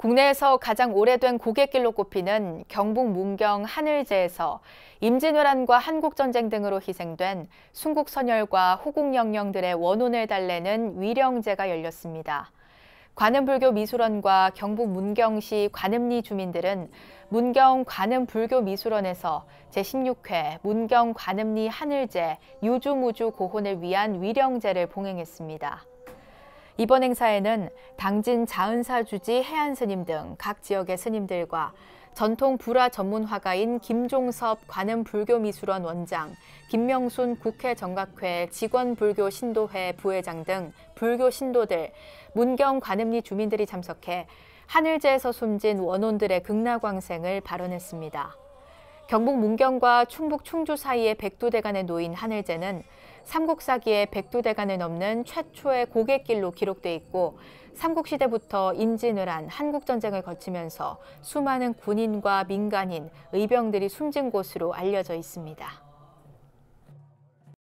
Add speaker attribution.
Speaker 1: 국내에서 가장 오래된 고객길로 꼽히는 경북 문경 하늘제에서 임진왜란과 한국전쟁 등으로 희생된 순국선열과 호국영령들의 원혼을 달래는 위령제가 열렸습니다. 관음불교 미술원과 경북 문경시 관음리 주민들은 문경 관음불교 미술원에서 제16회 문경 관음리 하늘제 유주무주 고혼을 위한 위령제를 봉행했습니다. 이번 행사에는 당진 자은사 주지 해안 스님 등 각 지역의 스님들과 전통 불화 전문 화가인 김종섭 관음 불교 미술원 원장, 김명순 국회 정각회 직원 불교 신도회 부회장 등 불교 신도들, 문경 관음리 주민들이 참석해 하늘제에서 숨진 원혼들의 극락광생을 발언했습니다. 경북 문경과 충북 충주 사이의 백두대간에 놓인 하늘재는 삼국사기에 백두대간에 넘는 최초의 고객길로 기록돼 있고 삼국시대부터 임진을 한 한국전쟁을 거치면서 수많은 군인과 민간인, 의병들이 숨진 곳으로 알려져 있습니다.